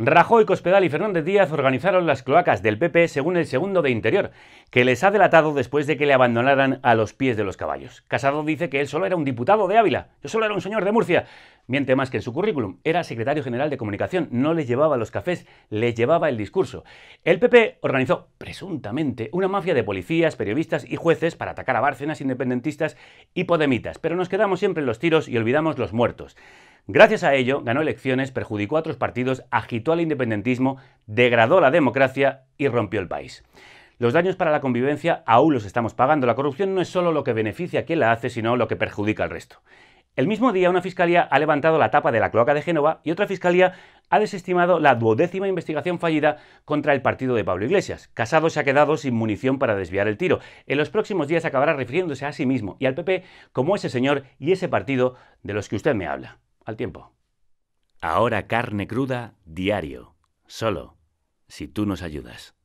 Rajoy, Cospedal y Fernández Díaz organizaron las cloacas del PP según el segundo de Interior, que les ha delatado después de que le abandonaran a los pies de los caballos. Casado dice que él solo era un diputado de Ávila, yo solo era un señor de Murcia. Miente más que en su currículum, era secretario general de comunicación, no les llevaba los cafés, les llevaba el discurso. El PP organizó, presuntamente, una mafia de policías, periodistas y jueces para atacar a Bárcenas, independentistas y podemitas, pero nos quedamos siempre en los tiros y olvidamos los muertos. Gracias a ello, ganó elecciones, perjudicó a otros partidos, agitó al independentismo, degradó la democracia y rompió el país. Los daños para la convivencia aún los estamos pagando. La corrupción no es solo lo que beneficia a quien la hace, sino lo que perjudica al resto. El mismo día, una fiscalía ha levantado la tapa de la cloaca de Génova y otra fiscalía ha desestimado la duodécima investigación fallida contra el partido de Pablo Iglesias. Casado se ha quedado sin munición para desviar el tiro. En los próximos días acabará refiriéndose a sí mismo y al PP como ese señor y ese partido de los que usted me habla al tiempo. Ahora carne cruda, diario, solo, si tú nos ayudas.